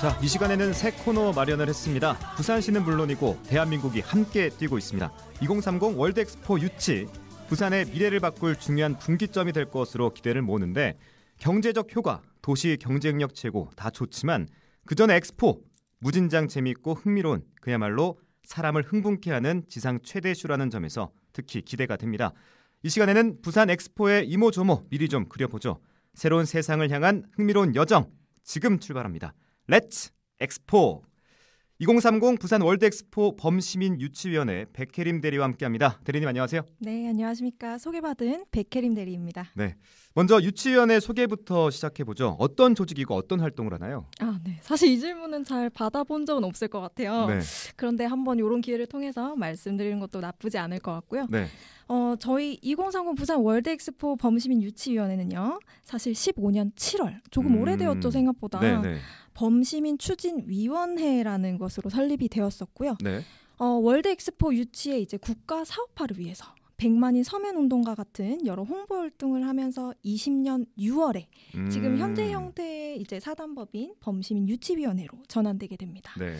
자, 이 시간에는 새 코너 마련을 했습니다. 부산시는 물론이고 대한민국이 함께 뛰고 있습니다. 2030 월드엑스포 유치, 부산의 미래를 바꿀 중요한 분기점이 될 것으로 기대를 모으는데 경제적 효과, 도시 경쟁력 최고 다 좋지만 그 전에 엑스포 무진장 재미있고 흥미로운 그야말로 사람을 흥분케 하는 지상 최대 슈라는 점에서 특히 기대가 됩니다. 이 시간에는 부산 엑스포의 이모저모 미리 좀 그려보죠. 새로운 세상을 향한 흥미로운 여정 지금 출발합니다. 렛츠 엑스포 2030 부산 월드 엑스포 범시민 유치위원회 백혜림 대리와 함께합니다. 대리님 안녕하세요. 네, 안녕하십니까. 소개받은 백혜림 대리입니다. 네, 먼저 유치위원회 소개부터 시작해 보죠. 어떤 조직이고 어떤 활동을 하나요? 아, 네. 사실 이 질문은 잘 받아본 적은 없을 것 같아요. 네. 그런데 한번 이런 기회를 통해서 말씀드리는 것도 나쁘지 않을 것 같고요. 네. 어, 저희 2030 부산 월드엑스포 범시민 유치위원회는요. 사실 15년 7월 조금 음... 오래되었죠 생각보다. 네네. 네. 범시민 추진위원회라는 것으로 설립이 되었었고요. 네. 어, 월드 엑스포 유치에 이제 국가 사업화를 위해서 백만인 서면 운동과 같은 여러 홍보 활동을 하면서 20년 6월에 음. 지금 현재 형태의 이제 사단법인 범시민 유치위원회로 전환되게 됩니다. 네.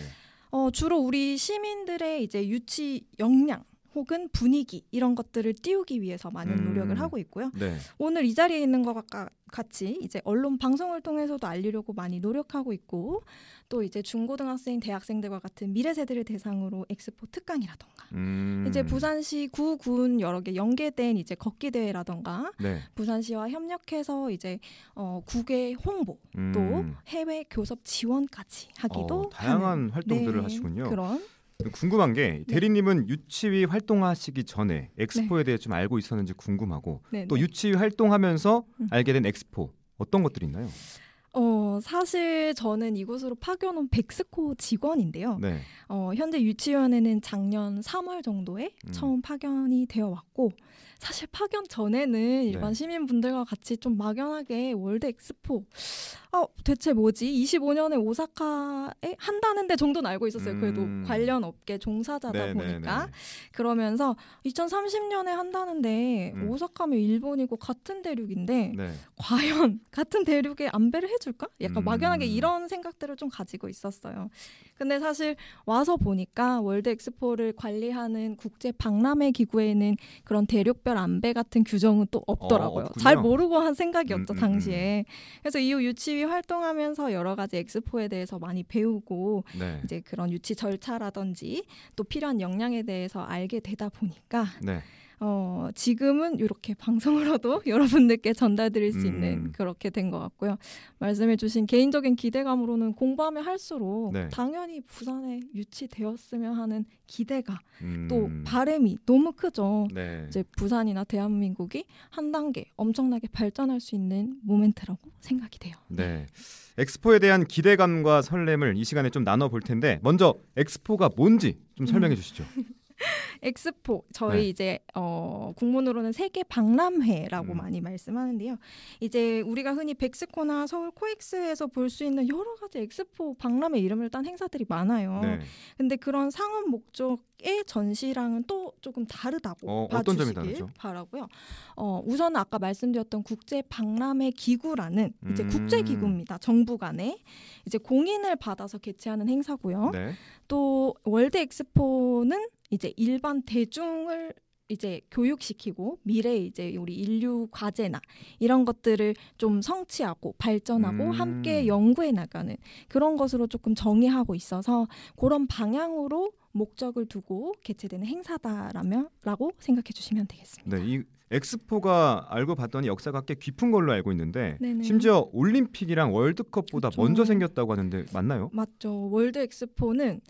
어, 주로 우리 시민들의 이제 유치 역량 혹은 분위기 이런 것들을 띄우기 위해서 많은 음. 노력을 하고 있고요. 네. 오늘 이 자리에 있는 것과 같이 이제 언론 방송을 통해서도 알리려고 많이 노력하고 있고 또 이제 중고등학생, 대학생들과 같은 미래 세대를 대상으로 엑스포 특강이라던가 음. 이제 부산시 구, 군 여러 개 연계된 이제 걷기 대회라던가 네. 부산시와 협력해서 이제 어, 국외 홍보 음. 또 해외 교섭 지원까지 하기도 어, 다양한 하는. 활동들을 네. 하시군요. 그런 궁금한 게 네. 대리님은 네. 유치위 활동하시기 전에 엑스포에 네. 대해 좀 알고 있었는지 궁금하고 네네. 또 네. 유치위 활동하면서 음. 알게 된 엑스포 어떤 것들이 있나요? 어, 사실 저는 이곳으로 파견 온 백스코 직원인데요. 네. 어, 현재 유치원에는 작년 3월 정도에 음. 처음 파견이 되어 왔고 사실 파견 전에는 일반 네. 시민분들과 같이 좀 막연하게 월드 엑스포 어 대체 뭐지 25년에 오사카에 한다는데 정도는 알고 있었어요. 음. 그래도 관련 업계 종사자다 네, 네 보니까 네, 네. 그러면서 2030년에 한다는데 음. 오사카면 일본이고 같은 대륙인데 네. 과연 같은 대륙에 안배를 해줄까? 약간 음. 막연하게 이런 생각들을 좀 가지고 있었어요. 근데 사실 와서 보니까 월드 엑스포를 관리하는 국제 박람회 기구에는 그런 대륙 특별 안배 같은 규정은 또 없더라고요. 어, 잘 모르고 한 생각이었죠 음, 음 당시에. 음. 그래서 이후 유치위 활동하면서 여러 가지 엑스포에 대해서 많이 배우고 네. 이제 그런 유치 절차라든지 또 필요한 역량에 대해서 알게 되다 보니까. 네. 어, 지금은 이렇게 방송으로도 여러분들께 전달드릴 수 있는 음. 그렇게 된 것 같고요. 말씀해주신 개인적인 기대감으로는 공부하면 할수록 네. 당연히 부산에 유치되었으면 하는 기대가 음. 또 바램이 너무 크죠. 네. 이제 부산이나 대한민국이 한 단계 엄청나게 발전할 수 있는 모멘트라고 생각이 돼요. 네. 엑스포에 대한 기대감과 설렘을 이 시간에 좀 나눠 볼 텐데 먼저 엑스포가 뭔지 좀 음. 설명해 주시죠. 음. 엑스포 저희 네. 이제 어, 국문으로는 세계 박람회라고 음. 많이 말씀하는데요. 이제 우리가 흔히 백스코나 서울 코엑스에서 볼 수 있는 여러 가지 엑스포 박람회 이름을 딴 행사들이 많아요. 네. 근데 그런 상업 목적의 전시랑은 또 조금 다르다고 어, 봐주시길 바라고요. 어, 우선 아까 말씀드렸던 국제 박람회 기구라는 음. 이제 국제 음. 기구입니다. 정부 간에 이제 공인을 받아서 개최하는 행사고요. 네. 또 월드 엑스포는 이제 일반 대중을 이제 교육시키고 미래 이제 우리 인류 과제나 이런 것들을 좀 성취하고 발전하고 음. 함께 연구해 나가는 그런 것으로 조금 정의하고 있어서 그런 방향으로 목적을 두고 개최되는 행사다라면라고 생각해 주시면 되겠습니다. 네, 이 엑스포가 알고 봤더니 역사가 꽤 깊은 걸로 알고 있는데 네네. 심지어 올림픽이랑 월드컵보다 그렇죠. 먼저 생겼다고 하는데 맞나요? 맞죠. 월드 엑스포는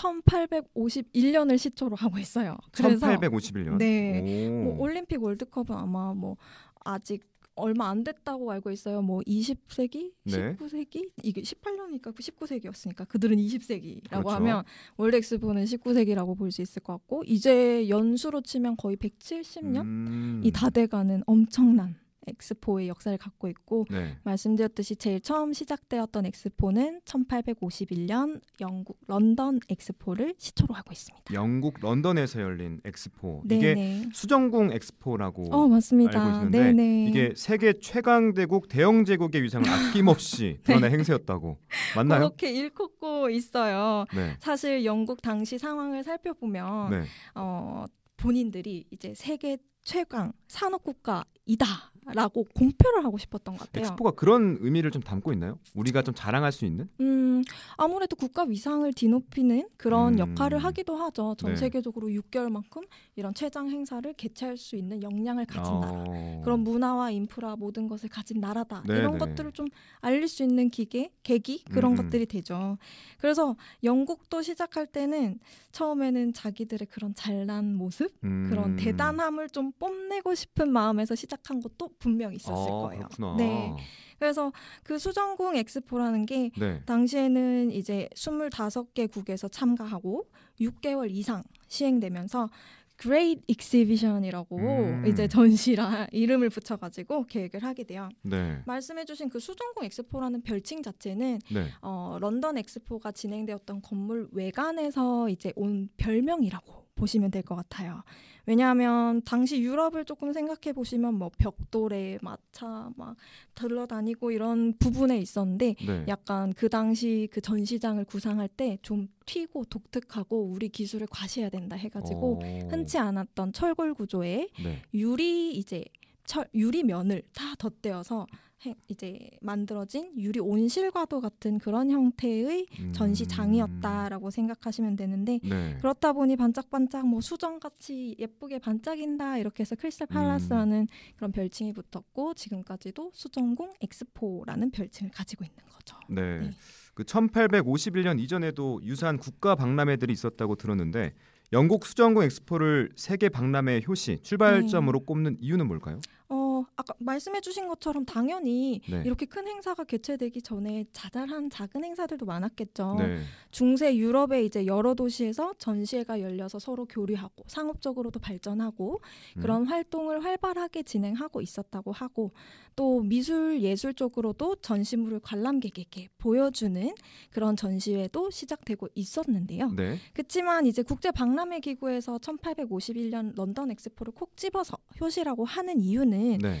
1851년을 시초로 하고 있어요. 그래서 1851년. 네. 뭐 올림픽 월드컵은 아마 뭐 아직 얼마 안 됐다고 알고 있어요. 뭐 20세기, 네. 19세기 이게 18년이니까 19세기였으니까 그 그들은 20세기라고 그렇죠. 하면 월드엑스포는 19세기라고 볼 수 있을 것 같고 이제 연수로 치면 거의 170년이 음. 다 돼가는 엄청난 엑스포의 역사를 갖고 있고 네. 말씀드렸듯이 제일 처음 시작되었던 엑스포는 1851년 영국 런던 엑스포를 시초로 하고 있습니다. 영국 런던에서 열린 엑스포 네네. 이게 네. 수정궁 엑스포라고 어, 맞습니다. 알고 있는데 네네. 네. 이게 세계 최강 대국 대영 제국의 위상을 아낌없이 네. 드러낸 네. 행세였다고 맞나요? 그렇게 일컫고 있어요. 네. 사실 영국 당시 상황을 살펴보면 어, 본인들이 이제 세계 최강 산업국가이다라고 공표를 하고 싶었던 것 같아요. 엑스포가 그런 의미를 좀 담고 있나요? 우리가 좀 자랑할 수 있는? 음 아무래도 국가 위상을 뒤높이는 그런 음... 역할을 하기도 하죠. 전 네. 세계적으로 6개월만큼 이런 최장 행사를 개최할 수 있는 역량을 가진 어... 나라, 그런 문화와 인프라 모든 것을 가진 나라다 네 이런 네. 것들을 좀 알릴 수 있는 기계 계기 그런 음, 음... 것들이 되죠. 그래서 영국도 시작할 때는 처음에는 자기들의 그런 잘난 모습, 음... 그런 대단함을 좀 뽐내고 싶은 마음에서 시작한 것도 분명 있었을 아, 거예요. 그렇구나. 네. 그래서 그 수전궁 엑스포라는 게 네. 당시에는 이제 25개 국에서 참가하고 6개월 이상 시행되면서 Great Exhibition이라고 음. 이제 전시라 이름을 붙여가지고 계획을 하게 돼요. 네. 말씀해주신 그 수전공 엑스포라는 별칭 자체는 네. 어, 런던 엑스포가 진행되었던 건물 외관에서 이제 온 별명이라고 보시면 될 것 같아요. 왜냐하면 당시 유럽을 조금 생각해 보시면 뭐 벽돌에 마차 막 들러다니고 이런 부분에 있었는데 네. 약간 그 당시 그 전시장을 구상할 때 좀 튀고 독특하고 우리 기술을 과시해야 된다 해가지고 오. 어. 흔치 않았던 철골 구조에 네. 유리 이제 철 유리면을 다 덧대어서 이제 만들어진 유리 온실과도 같은 그런 형태의 음. 전시장이었다라고 생각하시면 되는데 네. 그렇다 보니 반짝반짝 뭐 수정같이 예쁘게 반짝인다 이렇게 해서 크리스탈 음. 팔라스라는 음. 그런 별칭이 붙었고 지금까지도 수정궁 엑스포라는 별칭을 가지고 있는 거죠. 네. 네. 그 1851년 이전에도 유사한 국가 박람회들이 있었다고 들었는데 영국 수정궁 엑스포를 세계 박람회 효시 출발점으로 네. 꼽는 이유는 뭘까요? 어, 아까 말씀해주신 것처럼 당연히 네. 이렇게 큰 행사가 개최되기 전에 자잘한 작은 행사들도 많았겠죠. 네. 중세 유럽의 이제 여러 도시에서 전시회가 열려서 서로 교류하고 상업적으로도 발전하고 음. 그런 활동을 활발하게 진행하고 있었다고 하고 또 미술 예술 쪽으로도 전시물을 관람객에게 보여주는 그런 전시회도 시작되고 있었는데요. 네. 그렇지만 이제 국제 박람회 기구에서 1851년 런던 엑스포를 콕 집어서 표시라고 하는 이유는 네.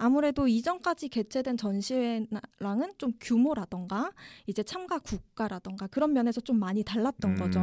아무래도 이전까지 개최된 전시회랑은 좀 규모라던가 이제 참가 국가라던가 그런 면에서 좀 많이 달랐던 음. 거죠.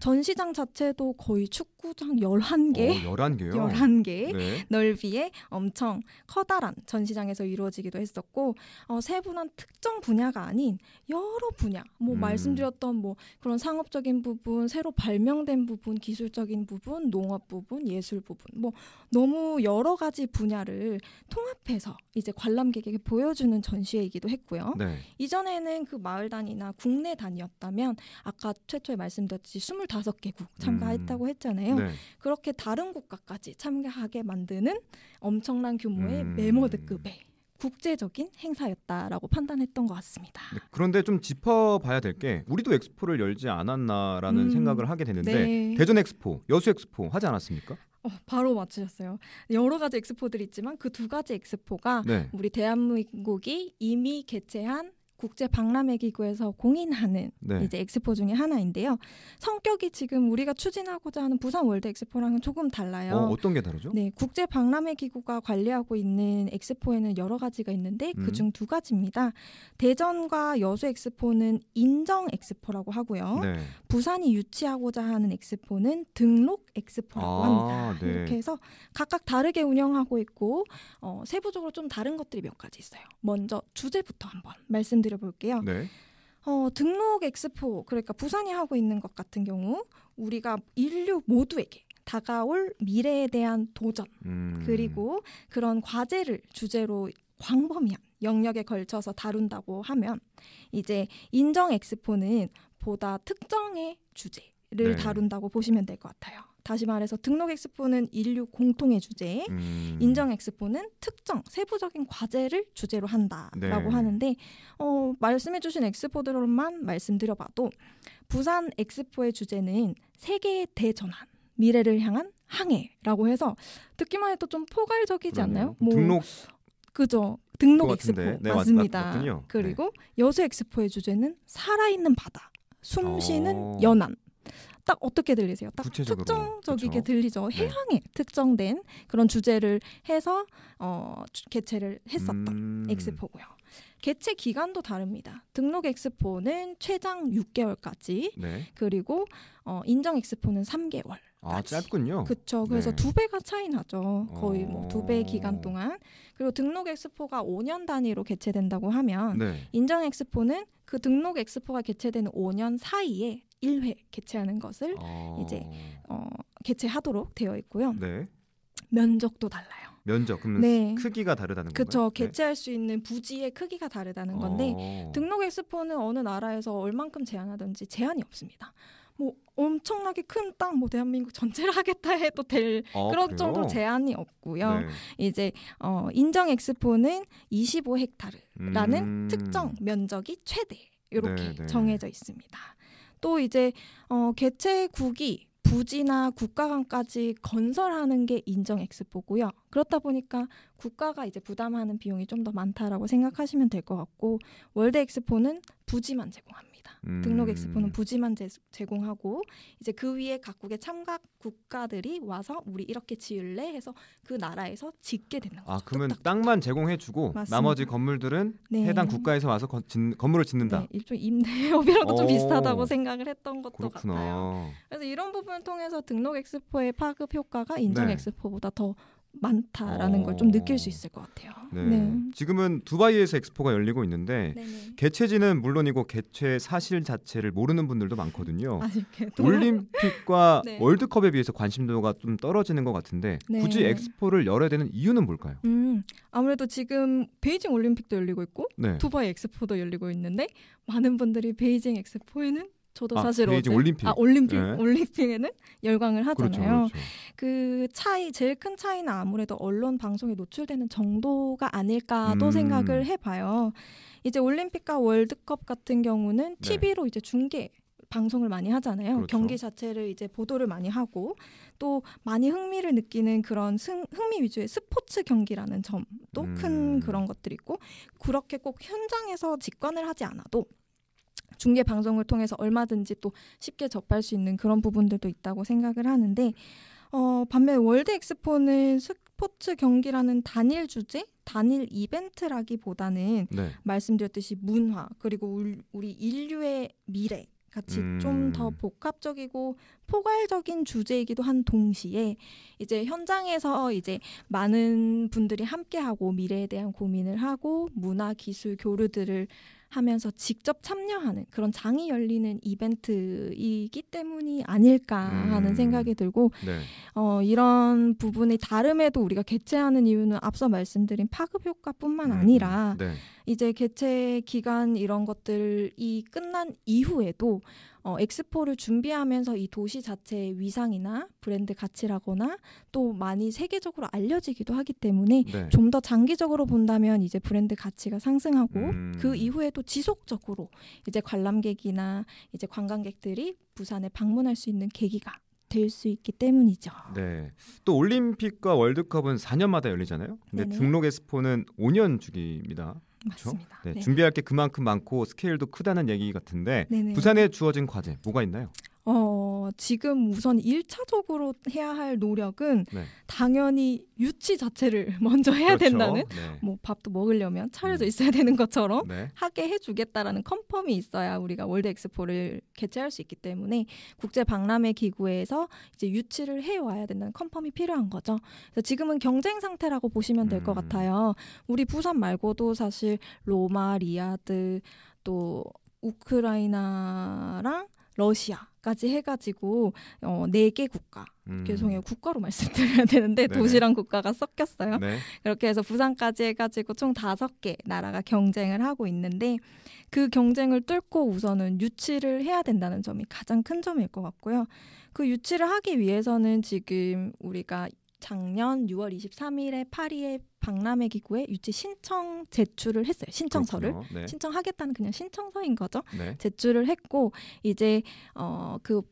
전시장 자체도 거의 축구장 11개. 어, 11개요? 11개 네. 넓이에 엄청 커다란 전시장에서 이루어지기도 했었고 어, 세분한 특정 분야가 아닌 여러 분야 뭐 음. 말씀드렸던 뭐 그런 상업적인 부분, 새로 발명된 부분, 기술적인 부분, 농업 부분, 예술 부분 뭐 너무 여러 가지 분야를 통합 앞에서 이제 관람객에게 보여주는 전시회이기도 했고요. 네. 이전에는 그 마을단이나 국내단이었다면 아까 최초에 말씀드렸듯이 25개국 참가했다고 음. 했잖아요. 네. 그렇게 다른 국가까지 참가하게 만드는 엄청난 규모의 음. 메모드급의 국제적인 행사였다라고 판단했던 것 같습니다. 네, 그런데 좀 짚어봐야 될 게 우리도 엑스포를 열지 않았나라는 음, 생각을 하게 되는데 네. 대전 엑스포, 여수 엑스포 하지 않았습니까? 어, 바로 맞추셨어요. 여러 가지 엑스포들이 있지만 그 두 가지 엑스포가 네. 우리 대한민국이 이미 개최한 국제 박람회 기구에서 공인하는 네. 이제 엑스포 중에 하나인데요. 성격이 지금 우리가 추진하고자 하는 부산 월드 엑스포랑은 조금 달라요. 어, 떤게 다르죠? 네, 국제 박람회 기구가 관리하고 있는 엑스포에는 여러 가지가 있는데 음. 그중 두 가지입니다. 대전과 여수 엑스포는 인정 엑스포라고 하고요. 네. 부산이 유치하고자 하는 엑스포는 등록 엑스포라고 아, 합니다. 네. 이렇게 해서 각각 다르게 운영하고 있고 어, 세부적으로 좀 다른 것들이 몇 가지 있어요. 먼저 주제부터 한번 말씀드릴게요. 말씀드려 볼게요. 네. 어, 등록 엑스포 그러니까 부산이 하고 있는 것 같은 경우 우리가 인류 모두에게 다가올 미래에 대한 도전 음. 그리고 그런 과제를 주제로 광범위한 영역에 걸쳐서 다룬다고 하면 이제 인정 엑스포는 보다 특정의 주제를 네. 다룬다고 보시면 될 것 같아요. 다시 말해서 등록 엑스포는 인류 공통의 주제, 음. 인정 엑스포는 특정 세부적인 과제를 주제로 한다라고 네. 하는데 어, 말씀해주신 엑스포들로만 말씀드려봐도 부산 엑스포의 주제는 세계의 대전환, 미래를 향한 항해라고 해서 듣기만 해도 좀 포괄적이지 않나요? 뭐, 등록 그죠. 등록 엑스포 네, 맞습니다. 맞, 네. 그리고 네. 여수 엑스포의 주제는 살아있는 바다, 숨쉬는 어. 연안. 딱 어떻게 들리세요? 딱 구체적으로. 특정적이게 그쵸? 들리죠. 해양에 네. 특정된 그런 주제를 해서 어, 개최를 했었던 음... 엑스포고요. 개최 기간도 다릅니다. 등록 엑스포는 최장 6개월까지, 네. 그리고 어, 인정 엑스포는 3개월. 아, 아 짧군요. 그쵸. 네. 그래서 네. 두 배가 차이 나죠. 거의 뭐 어... 뭐두 배 기간 동안. 그리고 등록 엑스포가 5년 단위로 개최된다고 하면 네. 인정 엑스포는 그 등록 엑스포가 개최되는 5년 사이에 1회 개최하는 것을 어... 이제 어, 개최하도록 되어 있고요. 네. 면적도 달라요. 면적 그러면 네. 크기가 다르다는 거죠. 그렇죠. 네. 개최할 네. 수 있는 부지의 크기가 다르다는 건데 어... 등록 엑스포는 어느 나라에서 얼만큼 제한하든지 제한이 없습니다. 뭐 엄청나게 큰땅뭐 대한민국 전체를 하겠다 해도 될 아, 그런 그래요? 정도 제한이 없고요. 네. 이제 어 인정 엑스포는 25헥타르라는 음... 특정 면적이 최대 이렇게 네네. 정해져 있습니다. 또 이제 어 개최국이 부지나 국가간까지 건설하는 게 인정 엑스포고요. 그렇다 보니까 국가가 이제 부담하는 비용이 좀 더 많다라고 생각하시면 될 것 같고 월드 엑스포는 부지만 제공합니다. 음. 등록 엑스포는 부지만 제, 제공하고 이제 그 위에 각국의 참가 국가들이 와서 우리 이렇게 지을래 해서 그 나라에서 짓게 되는 거죠. 아 그러면 뚝딱. 땅만 제공해주고 맞습니다. 나머지 건물들은 네. 해당 국가에서 와서 거, 짓, 건물을 짓는다. 네, 일종 임대업이랑도 좀 비슷하다고 생각을 했던 것도 그렇구나. 같아요. 그래서 이런 부분을 통해서 등록 엑스포의 파급 효과가 인증 네. 엑스포보다 더 많다라는 어... 걸좀 느낄 수 어. 있을 것 같아요. 네. 네. 지금은 두바이에서 엑스포가 열리고 있는데 네네. 네. 개최지는 물론이고 개최 사실 자체를 모르는 분들도 많거든요. 아쉽게도. 네, 네. 올림픽과 네. 월드컵에 비해서 관심도가 좀 떨어지는 것 같은데 네. 굳이 엑스포를 열어야 되는 이유는 뭘까요? 음, 아무래도 지금 베이징 올림픽도 열리고 있고 두바이 엑스포도 열리고 있는데 많은 분들이 베이징 엑스포에는 저도 아, 사실 어제 올림픽 아 올림픽 네. 올림픽에는 열광을 그렇죠, 하잖아요. 그렇죠, 그렇죠. 그 차이 제일 큰 차이는 아무래도 언론 방송에 노출되는 정도가 아닐까도 음. 생각을 해봐요. 이제 올림픽과 월드컵 같은 경우는 네. TV로 이제 중계 방송을 많이 하잖아요. 그렇죠. 경기 자체를 이제 보도를 많이 하고 또 많이 흥미를 느끼는 그런 승, 흥미 위주의 스포츠 경기라는 점도 음. 큰 그런 것들이 있고 그렇게 꼭 현장에서 직관을 하지 않아도 중계 방송을 통해서 얼마든지 또 쉽게 접할 수 있는 그런 부분들도 있다고 생각을 하는데 어, 반면 월드 엑스포는 스포츠 경기라는 단일 주제, 단일 이벤트라기보다는 네. 말씀드렸듯이 문화 그리고 우리 인류의 미래 같이 음. 좀더 복합적이고 포괄적인 주제이기도 한 동시에 이제 현장에서 이제 많은 분들이 함께하고 미래에 대한 고민을 하고 문화 기술 교류들을 하면서 직접 참여하는 그런 장이 열리는 이벤트이기 때문이 아닐까 하는 음. 생각이 들고 네. 어, 이런 부분이 다름에도 우리가 개최하는 이유는 앞서 말씀드린 파급 효과뿐만 음. 아니라 네. 이제 개최 기간 이런 것들이 끝난 이후에도 어, 엑스포를 준비하면서 이 도시 자체의 위상이나 브랜드 가치라거나 또 많이 세계적으로 알려지기도 하기 때문에 네. 좀더 장기적으로 본다면 이제 브랜드 가치가 상승하고 음. 그 이후에도 지속적으로 이제 관람객이나 이제 관광객들이 부산에 방문할 수 있는 계기가 될 수 있기 때문이죠. 네. 또 올림픽과 월드컵은 4년마다 열리잖아요. 근데 네네. 등록 엑스포는 5년 주기입니다. 그렇죠? 맞습니다. 네, 네, 준비할 게 그만큼 많고 스케일도 크다는 얘기 같은데 네네. 부산에 주어진 과제 뭐가 있나요? 어, 지금 우선 일차적으로 해야 할 노력은 네. 당연히 유치 자체를 먼저 해야 그렇죠. 된다는 네. 뭐 밥도 먹으려면 차려져 음. 있어야 되는 것처럼 네. 하게 해주겠다라는 컨펌이 있어야 우리가 월드 엑스포를 개최할 수 있기 때문에 국제 박람회 기구에서 이제 유치를 해와야 된다는 컨펌이 필요한 거죠. 그래서 지금은 경쟁 상태라고 보시면 될것 음. 같아요. 우리 부산 말고도 사실 로마, 리아드 또 우크라이나랑 러시아 까지 해가지고 어, 4개 국가 음. 죄송해요 국가로 말씀드려야 되는데 네 도시랑 국가가 섞였어요 네. 그렇게 해서 부산까지 해가지고 총 다섯 개 나라가 경쟁을 하고 있는데 그 경쟁을 뚫고 우선은 유치를 해야 된다는 점이 가장 큰 점일 것 같고요 그 유치를 하기 위해서는 지금 우리가 작년 6월 23일에 파리에 박람회 기구에 유치 신청 제출을 했어요. 신청서를 네. 신청하겠다는 그냥 신청서인 거죠. 네. 제출을 했고 이제 어그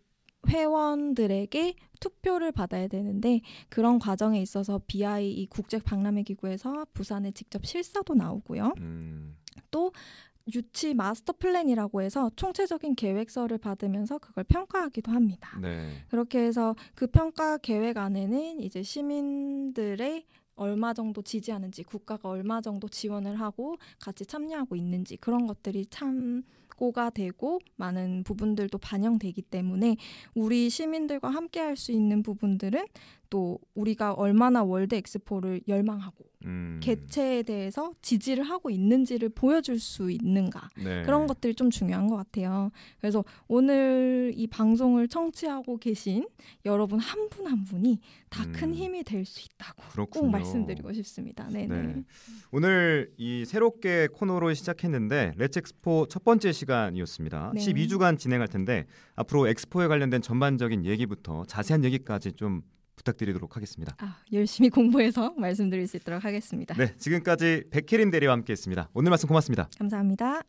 회원들에게 투표를 받아야 되는데 그런 과정에 있어서 BI 이 국제 박람회 기구에서 부산에 직접 실사도 나오고요. 음. 또 유치 마스터 플랜이라고 해서 총체적인 계획서를 받으면서 그걸 평가하기도 합니다. 네. 그렇게 해서 그 평가 계획 안에는 이제 시민들의 얼마 정도 지지하는지 국가가 얼마 정도 지원을 하고 같이 참여하고 있는지 그런 것들이 참 제고가 되고 많은 부분들도 반영되기 때문에 우리 시민들과 함께 할 수 있는 부분들은 또 우리가 얼마나 월드 엑스포를 열망하고 음. 개최에 대해서 지지를 하고 있는지를 보여줄 수 있는가 네. 그런 것들이 좀 중요한 것 같아요. 그래서 오늘 이 방송을 청취하고 계신 여러분 한 분 한 분이 다큰 음. 힘이 될 수 있다고 그렇군요. 꼭 말씀드리고 싶습니다. 네네. 네. 오늘 이 새롭게 코너로 시작했는데 레츠엑스포 첫 번째 시간 시간이었습니다. 네. 12주간 진행할 텐데 앞으로 엑스포에 관련된 전반적인 얘기부터 자세한 얘기까지 좀 부탁드리도록 하겠습니다. 아, 열심히 공부해서 말씀드릴 수 있도록 하겠습니다. 네, 지금까지 백혜림 대리와 함께했습니다. 오늘 말씀 고맙습니다. 감사합니다.